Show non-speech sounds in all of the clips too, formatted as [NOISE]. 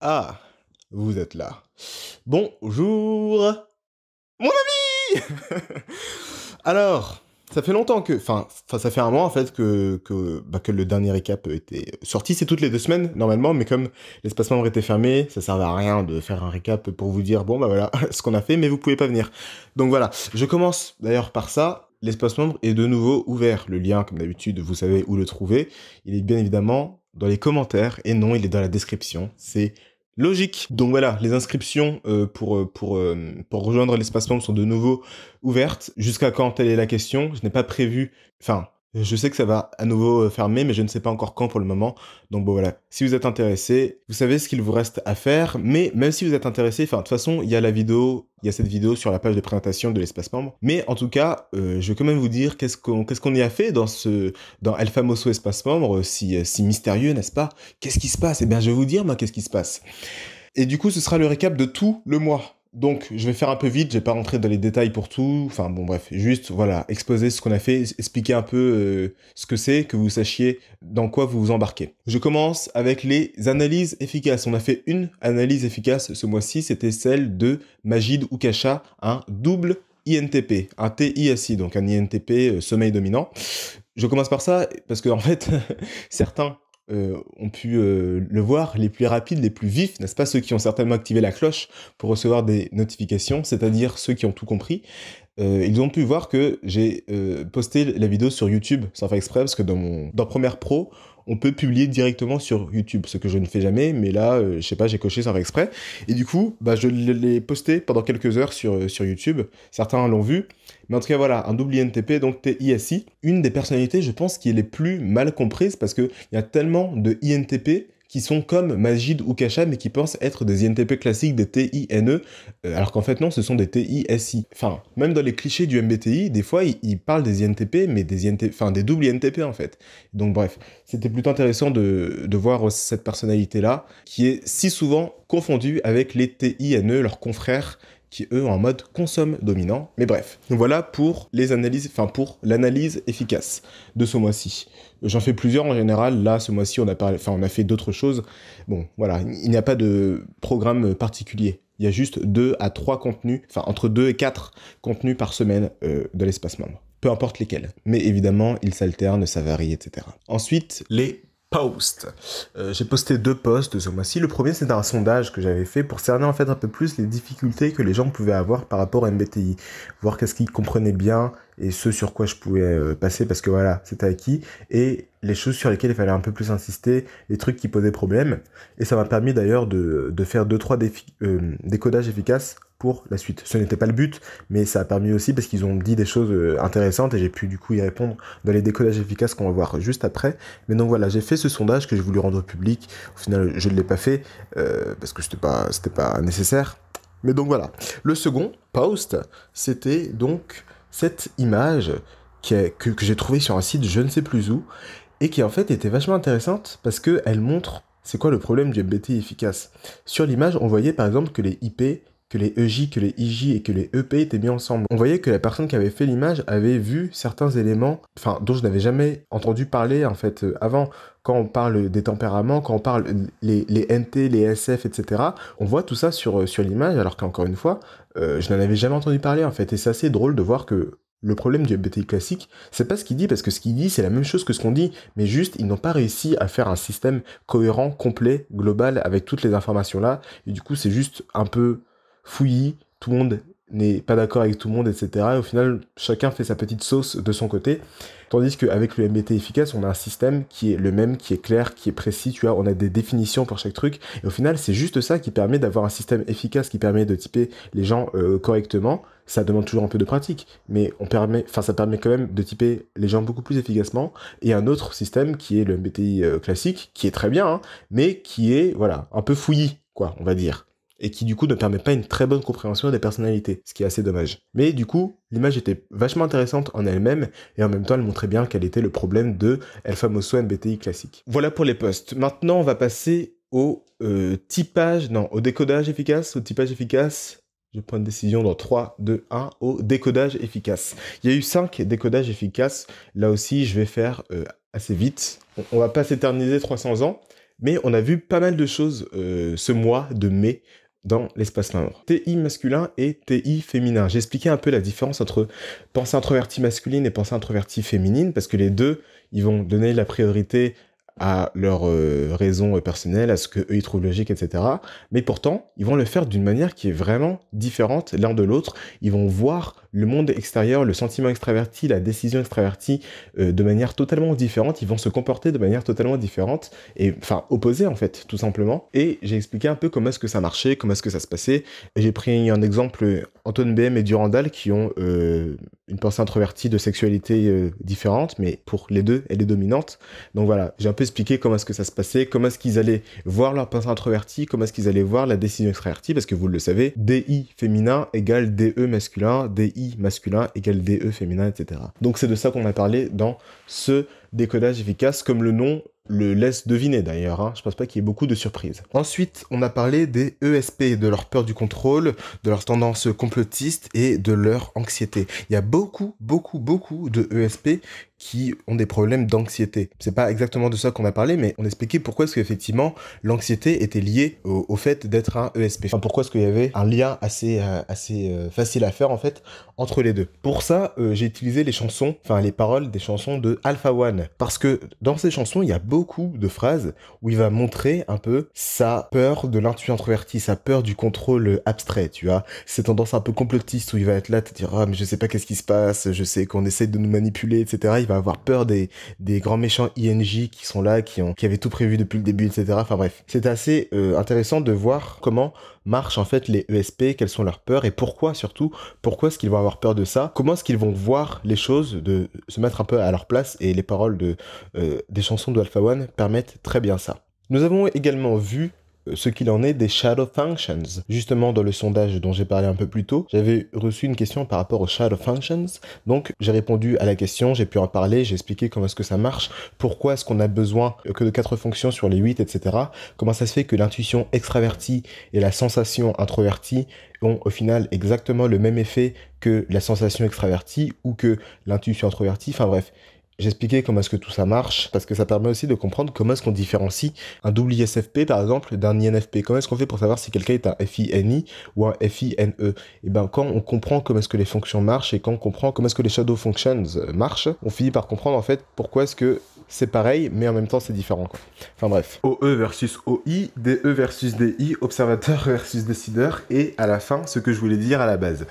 Ah, vous êtes là. Bonjour, mon ami [LAUGHS] Alors, ça fait longtemps que... Enfin, ça fait un mois en fait que, bah, que, le dernier récap était sorti. C'est toutes les deux semaines normalement, mais comme l'espace membre était fermé, ça servait à rien de faire un récap pour vous dire, bon bah voilà, [LAUGHS] ce qu'on a fait, mais vous pouvez pas venir. Donc voilà, je commence d'ailleurs par ça l'espace membre est de nouveau ouvert. Le lien, comme d'habitude, vous savez où le trouver. Il est bien évidemment dans les commentaires et non, il est dans la description. C'est logique. Donc voilà, les inscriptions euh, pour, euh, pour, euh, pour rejoindre l'espace membre sont de nouveau ouvertes. Jusqu'à quand, telle est la question. Je n'ai pas prévu, enfin, euh, je sais que ça va à nouveau euh, fermer, mais je ne sais pas encore quand pour le moment. Donc bon voilà, si vous êtes intéressé, vous savez ce qu'il vous reste à faire. Mais même si vous êtes intéressé, enfin de toute façon, il y a la vidéo, il y a cette vidéo sur la page de présentation de l'espace membre. Mais en tout cas, euh, je vais quand même vous dire qu'est-ce qu'on qu'est-ce qu'on y a fait dans ce dans El Famoso espace membre, si si mystérieux, n'est-ce pas Qu'est-ce qui se passe Eh bien, je vais vous dire moi qu'est-ce qui se passe. Et du coup, ce sera le récap de tout le mois. Donc, je vais faire un peu vite, je vais pas rentrer dans les détails pour tout. Enfin, bon, bref, juste, voilà, exposer ce qu'on a fait, expliquer un peu euh, ce que c'est, que vous sachiez dans quoi vous vous embarquez. Je commence avec les analyses efficaces. On a fait une analyse efficace ce mois-ci, c'était celle de Majid Oukasha, un double INTP, un TISI, donc un INTP euh, sommeil dominant. Je commence par ça parce que, en fait, [LAUGHS] certains euh, ont pu euh, le voir, les plus rapides, les plus vifs, n'est-ce pas, ceux qui ont certainement activé la cloche pour recevoir des notifications, c'est-à-dire ceux qui ont tout compris, euh, ils ont pu voir que j'ai posté la vidéo sur YouTube sans faire exprès, parce que dans mon dans Première Pro, on peut publier directement sur YouTube, ce que je ne fais jamais, mais là, je euh, je sais pas, j'ai coché ça exprès. Et du coup, bah, je l'ai posté pendant quelques heures sur, euh, sur YouTube. Certains l'ont vu. Mais en tout cas, voilà, un double INTP, donc TISI. Une des personnalités, je pense, qui est les plus mal comprises parce qu'il y a tellement de INTP qui sont comme Majid ou Kacha, mais qui pensent être des INTP classiques, des TINE, euh, alors qu'en fait non, ce sont des TISI. Enfin, même dans les clichés du MBTI, des fois, ils, parlent des INTP, mais des enfin des doubles INTP en fait. Donc bref, c'était plutôt intéressant de, de voir cette personnalité-là, qui est si souvent confondue avec les TINE, leurs confrères, qui eux en mode consomme dominant. Mais bref, voilà pour les analyses, enfin pour l'analyse efficace de ce mois-ci. J'en fais plusieurs en général. Là, ce mois-ci, on a enfin on a fait d'autres choses. Bon, voilà, il n'y a pas de programme particulier. Il y a juste deux à trois contenus, enfin entre deux et quatre contenus par semaine euh, de l'espace membre peu importe lesquels. Mais évidemment, ils s'alternent, ça varie, etc. Ensuite, les post. Euh, j'ai posté deux posts ce mois-ci. Le premier, c'est un sondage que j'avais fait pour cerner en fait un peu plus les difficultés que les gens pouvaient avoir par rapport à MBTI, voir qu'est-ce qu'ils comprenaient bien et ce sur quoi je pouvais euh, passer parce que voilà, c'était acquis et les choses sur lesquelles il fallait un peu plus insister, les trucs qui posaient problème. Et ça m'a permis d'ailleurs de, faire deux trois euh, décodages efficaces pour la suite. Ce n'était pas le but, mais ça a permis aussi parce qu'ils ont dit des choses euh, intéressantes et j'ai pu du coup y répondre dans les décollages efficaces qu'on va voir juste après. Mais donc voilà, j'ai fait ce sondage que j'ai voulu rendre public. Au final, je ne l'ai pas fait euh, parce que c'était pas pas nécessaire. Mais donc voilà. Le second post, c'était donc cette image que, j'ai trouvée sur un site, je ne sais plus où, et qui en fait était vachement intéressante parce que elle montre c'est quoi le problème du MBT efficace Sur l'image, on voyait par exemple que les IP que les EJ, que les IJ et que les EP étaient bien ensemble. On voyait que la personne qui avait fait l'image avait vu certains éléments, enfin, dont je n'avais jamais entendu parler, en fait, euh, avant. Quand on parle des tempéraments, quand on parle les, NT, les SF, etc., on voit tout ça sur, euh, sur l'image, alors qu'encore une fois, euh, je n'en avais jamais entendu parler, en fait. Et c'est assez drôle de voir que le problème du MBTI classique, c'est pas ce qu'il dit, parce que ce qu'il dit, c'est la même chose que ce qu'on dit, mais juste, ils n'ont pas réussi à faire un système cohérent, complet, global, avec toutes les informations là, et du coup, c'est juste un peu fouillis, tout le monde n'est pas d'accord avec tout le monde, etc. Et au final, chacun fait sa petite sauce de son côté. Tandis qu'avec le MBT efficace, on a un système qui est le même, qui est clair, qui est précis, tu vois, on a des définitions pour chaque truc. Et au final, c'est juste ça qui permet d'avoir un système efficace qui permet de typer les gens euh, correctement. Ça demande toujours un peu de pratique, mais on permet, enfin, ça permet quand même de typer les gens beaucoup plus efficacement. Et un autre système qui est le MBTI euh, classique, qui est très bien, hein, mais qui est, voilà, un peu fouillis, quoi, on va dire et qui du coup ne permet pas une très bonne compréhension des personnalités, ce qui est assez dommage. Mais du coup, l'image était vachement intéressante en elle-même et en même temps elle montrait bien quel était le problème de El Famoso MBTI classique. Voilà pour les postes. Maintenant on va passer au euh, typage, non, au décodage efficace, au typage efficace. Je prends une décision dans 3, 2, 1, au décodage efficace. Il y a eu 5 décodages efficaces. Là aussi, je vais faire euh, assez vite. On va pas s'éterniser 300 ans, mais on a vu pas mal de choses euh, ce mois de mai dans l'espace membre. TI masculin et TI féminin. J'ai expliqué un peu la différence entre pensée introvertie masculine et pensée introvertie féminine, parce que les deux, ils vont donner la priorité à leurs euh, raisons euh, personnelles, à ce que eux ils trouvent logique, etc. Mais pourtant, ils vont le faire d'une manière qui est vraiment différente l'un de l'autre. Ils vont voir le monde extérieur, le sentiment extraverti, la décision extraverti euh, de manière totalement différente. Ils vont se comporter de manière totalement différente et enfin opposée en fait, tout simplement. Et j'ai expliqué un peu comment est-ce que ça marchait, comment est-ce que ça se passait. J'ai pris un exemple Antoine BM et Durandal qui ont une pensée introvertie de sexualité euh, différente, mais pour les deux, elle est dominante. Donc voilà, j'ai un peu expliqué comment est-ce que ça se passait, comment est-ce qu'ils allaient voir leur pensée introvertie, comment est-ce qu'ils allaient voir la décision extravertie, parce que vous le savez, DI féminin égale DE masculin, DI masculin égale DE féminin, etc. Donc c'est de ça qu'on a parlé dans ce décodage efficace, comme le nom le laisse deviner d'ailleurs, hein. je pense pas qu'il y ait beaucoup de surprises. Ensuite, on a parlé des ESP, de leur peur du contrôle, de leur tendance complotiste et de leur anxiété. Il y a beaucoup, beaucoup, beaucoup de ESP qui ont des problèmes d'anxiété. C'est pas exactement de ça qu'on a parlé, mais on expliquait pourquoi est-ce qu'effectivement l'anxiété était liée au, fait d'être un ESP. Enfin, pourquoi est-ce qu'il y avait un lien assez, euh, assez euh, facile à faire en fait entre les deux. Pour ça, euh, j'ai utilisé les chansons, enfin les paroles des chansons de Alpha One, parce que dans ces chansons, il y a beaucoup de phrases où il va montrer un peu sa peur de l'intuition introvertie, sa peur du contrôle abstrait, tu vois, ces tendances un peu complotistes où il va être là, te dire ah mais je sais pas qu'est-ce qui se passe, je sais qu'on essaie de nous manipuler, etc va avoir peur des, des grands méchants INJ qui sont là, qui, ont, qui avaient tout prévu depuis le début, etc. Enfin bref, c'est assez euh, intéressant de voir comment marchent en fait les ESP, quelles sont leurs peurs et pourquoi surtout, pourquoi est-ce qu'ils vont avoir peur de ça, comment est-ce qu'ils vont voir les choses, de se mettre un peu à leur place et les paroles de, euh, des chansons de Alpha One permettent très bien ça. Nous avons également vu euh, ce qu'il en est des shadow functions. Justement, dans le sondage dont j'ai parlé un peu plus tôt, j'avais reçu une question par rapport aux shadow functions. Donc, j'ai répondu à la question, j'ai pu en parler, j'ai expliqué comment est-ce que ça marche, pourquoi est-ce qu'on a besoin que de quatre fonctions sur les 8, etc. Comment ça se fait que l'intuition extravertie et la sensation introvertie ont au final exactement le même effet que la sensation extravertie ou que l'intuition introvertie. Enfin bref, J'expliquais comment est-ce que tout ça marche, parce que ça permet aussi de comprendre comment est-ce qu'on différencie un double ISFP par exemple d'un INFP. Comment est-ce qu'on fait pour savoir si quelqu'un est un FINI ou un FINE Et eh ben quand on comprend comment est-ce que les fonctions marchent et quand on comprend comment est-ce que les shadow functions euh, marchent, on finit par comprendre en fait pourquoi est-ce que c'est pareil, mais en même temps c'est différent. Enfin bref. OE versus OI, DE versus DI, observateur [LAUGHS] versus décideur, et à la fin, ce que je voulais dire à la base.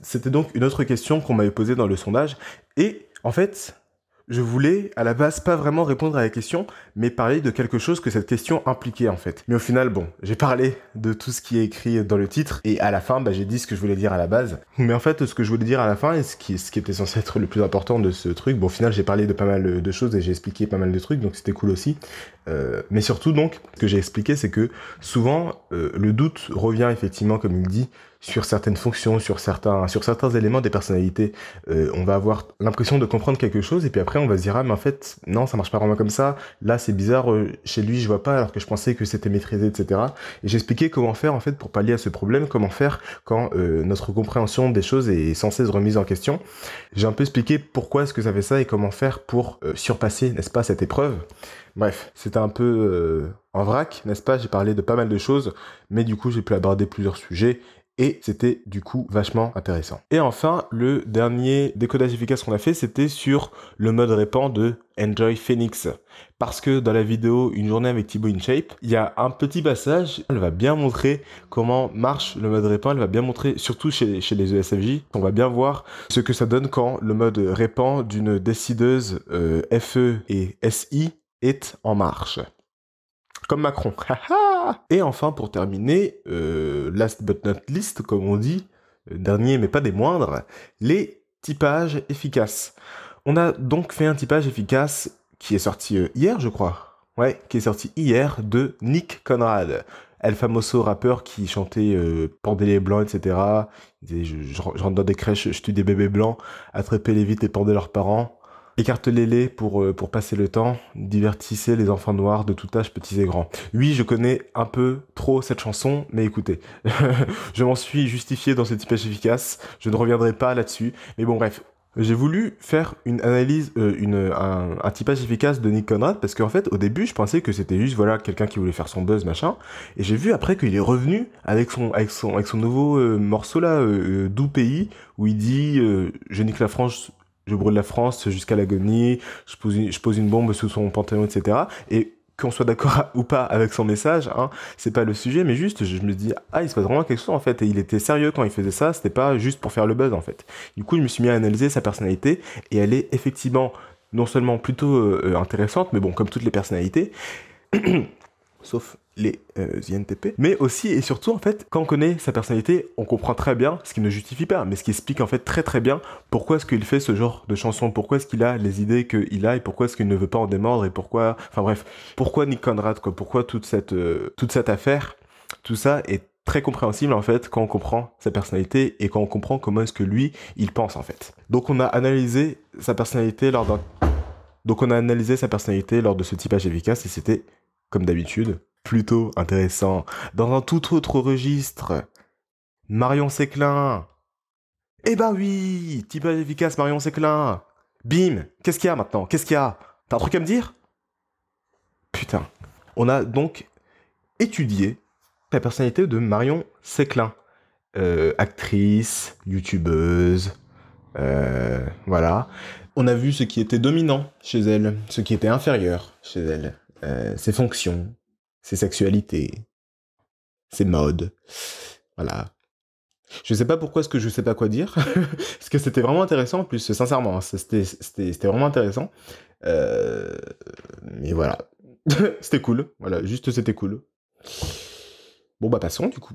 C'était donc une autre question qu'on m'avait posée dans le sondage, et en fait, je voulais à la base pas vraiment répondre à la question, mais parler de quelque chose que cette question impliquait en fait. Mais au final, bon, j'ai parlé de tout ce qui est écrit dans le titre, et à la fin, bah, j'ai dit ce que je voulais dire à la base. Mais en fait, ce que je voulais dire à la fin, et ce qui, était censé être le plus important de ce truc, bon, au final, j'ai parlé de pas mal de choses et j'ai expliqué pas mal de trucs, donc c'était cool aussi. Euh, mais surtout, donc, ce que j'ai expliqué, c'est que souvent, euh, le doute revient effectivement, comme il dit, sur certaines fonctions, sur certains, sur certains éléments des personnalités. Euh, on va avoir l'impression de comprendre quelque chose et puis après on va se dire ah mais en fait non ça marche pas vraiment comme ça. Là c'est bizarre euh, chez lui je vois pas alors que je pensais que c'était maîtrisé etc. Et j'ai expliqué comment faire en fait pour pallier à ce problème, comment faire quand euh, notre compréhension des choses est sans cesse remise en question. J'ai un peu expliqué pourquoi est-ce que ça fait ça et comment faire pour surpasser n'est-ce pas cette épreuve. Bref, c'était un peu en vrac, n'est-ce pas J'ai parlé de pas mal de choses, mais du coup j'ai pu aborder plusieurs sujets et c'était du coup vachement intéressant. Et enfin, le dernier décodage efficace qu'on a fait, c'était sur le mode répand de Enjoy Phoenix. Parce que dans la vidéo Une journée avec Thibaut InShape, il y a un petit passage, elle va bien montrer comment marche le mode répand, elle va bien montrer, surtout chez, les ESFJ, qu'on va bien voir ce que ça donne quand le mode répand d'une décideuse euh, FE et SI est en marche. Comme Macron. et enfin, pour terminer, euh, last but not least, comme on dit, euh, dernier mais pas des moindres, les typages efficaces. On a donc fait un typage efficace qui est sorti euh, hier, je crois. Ouais, qui est sorti hier de Nick Conrad. El famoso rappeur qui chantait euh, Pendez les blancs, etc. Il disait, je, rentre dans des crèches, je tue des bébés blancs, attrapez-les vite et pendez leurs parents écartez les pour, euh, pour passer le temps, divertissez les enfants noirs de tout âge, petits et grands. Oui, je connais un peu trop cette chanson, mais écoutez, [LAUGHS] je m'en suis justifié dans cette typage efficace, je ne reviendrai pas là-dessus, mais bon bref, j'ai voulu faire une analyse, euh, une, un, efficace de Nick Conrad parce qu'en fait, au début, je pensais que c'était juste voilà quelqu'un qui voulait faire son buzz machin, et j'ai vu après qu'il est revenu avec son avec son avec son nouveau euh, morceau là, doux pays, où il dit je nique la France je brûle la France jusqu'à l'agonie, je pose, une, je pose une bombe sous son pantalon, etc. Et qu'on soit d'accord [LAUGHS] ou pas avec son message, hein, c'est pas le sujet, mais juste, je me dis, ah, il se passe vraiment quelque chose en fait, et il était sérieux quand il faisait ça, c'était pas juste pour faire le buzz en fait. Du coup, je me suis mis à analyser sa personnalité, et elle est effectivement non seulement plutôt euh, euh, intéressante, mais bon, comme toutes les personnalités, [CLEARS THROAT] sauf les euh, INTP, mais aussi et surtout en fait, quand on connaît sa personnalité, on comprend très bien ce qui ne justifie pas, mais ce qui explique en fait très très bien pourquoi est-ce qu'il fait ce genre de chansons pourquoi est-ce qu'il a les idées qu'il a et pourquoi est-ce qu'il ne veut pas en démordre et pourquoi, enfin bref, pourquoi Nick Conrad quoi, pourquoi toute cette euh, toute cette affaire, tout ça est très compréhensible en fait quand on comprend sa personnalité et quand on comprend comment est-ce que lui il pense en fait. Donc on a analysé sa personnalité lors d'un donc on a analysé sa personnalité lors de ce typage efficace et c'était comme d'habitude, plutôt intéressant. Dans un tout autre registre, Marion Séclin. Eh ben oui, type efficace Marion Séclin. Bim, qu'est-ce qu'il y a maintenant Qu'est-ce qu'il y a T'as un truc à me dire Putain. On a donc étudié la personnalité de Marion Séclin. Euh, actrice, youtubeuse, euh, voilà. On a vu ce qui était dominant chez elle, ce qui était inférieur chez elle. Euh, ses fonctions, ses sexualités, ses modes. Voilà. Je sais pas pourquoi ce que je sais pas quoi dire, [LAUGHS] parce que c'était vraiment intéressant en plus, sincèrement, hein, c'était vraiment intéressant. Euh, mais voilà, [LAUGHS] c'était cool, voilà, juste c'était cool. Bon bah passons du coup.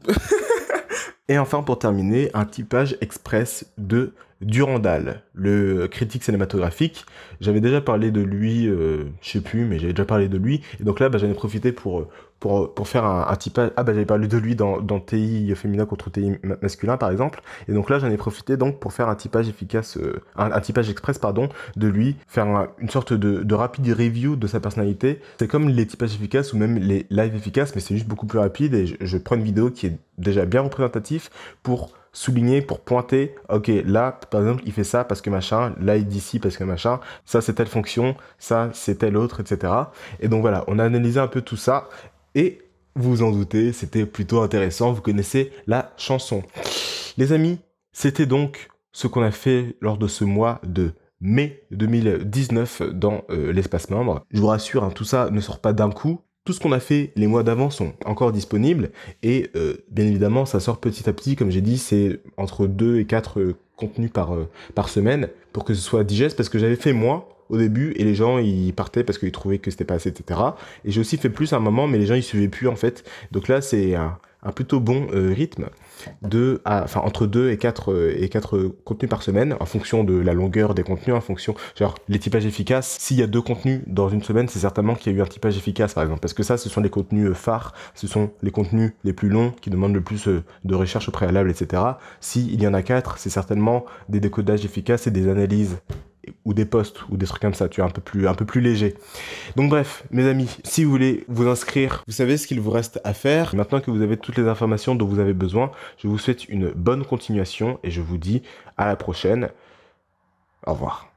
[LAUGHS] Et enfin pour terminer, un typage express de Durandal, le critique cinématographique. J'avais déjà parlé de lui, euh, je sais plus, mais j'avais déjà parlé de lui. Et donc là, bah, j'en ai profité pour, pour, pour faire un, un typage. Ah, bah, j'avais parlé de lui dans, dans TI féminin contre TI masculin, par exemple. Et donc là, j'en ai profité donc pour faire un typage efficace, euh, un, typage express, pardon, de lui, faire une sorte de, rapide review de sa personnalité. C'est comme les typages efficaces ou même les lives efficaces, mais c'est juste beaucoup plus rapide et je, je prends une vidéo qui est déjà bien représentative pour souligner, pour pointer, ok, là, par exemple, il fait ça parce que machin, là, il dit ci parce que machin, ça, c'est telle fonction, ça, c'est telle autre, etc. Et donc voilà, on a analysé un peu tout ça, et vous vous en doutez, c'était plutôt intéressant, vous connaissez la chanson. Les amis, c'était donc ce qu'on a fait lors de ce mois de mai 2019 dans euh, l'espace membre. Je vous rassure, hein, tout ça ne sort pas d'un coup. Tout ce qu'on a fait les mois d'avant sont encore disponibles et euh, bien évidemment ça sort petit à petit, comme j'ai dit, c'est entre 2 et 4 euh, contenus par, euh, par semaine pour que ce soit digeste parce que j'avais fait moi au début et les gens ils partaient parce qu'ils trouvaient que c'était pas assez, etc. Et j'ai aussi fait plus à un moment, mais les gens ils suivaient plus en fait. Donc là, c'est un, plutôt bon euh, rythme de, enfin entre 2 et 4 euh, et quatre contenus par semaine en fonction de la longueur des contenus en fonction genre les typages efficaces s'il y a deux contenus dans une semaine c'est certainement qu'il y a eu un typage efficace par exemple parce que ça ce sont les contenus euh, phares ce sont les contenus les plus longs qui demandent le plus de recherche au préalable etc s'il y en a quatre c'est certainement des décodages efficaces et des analyses ou des posts ou des trucs comme ça, tu vois, un peu plus un peu plus léger. Donc bref, mes amis, si vous voulez vous inscrire, vous savez ce qu'il vous reste à faire. Maintenant que vous avez toutes les informations dont vous avez besoin, je vous souhaite une bonne continuation et je vous dis à la prochaine. Au revoir.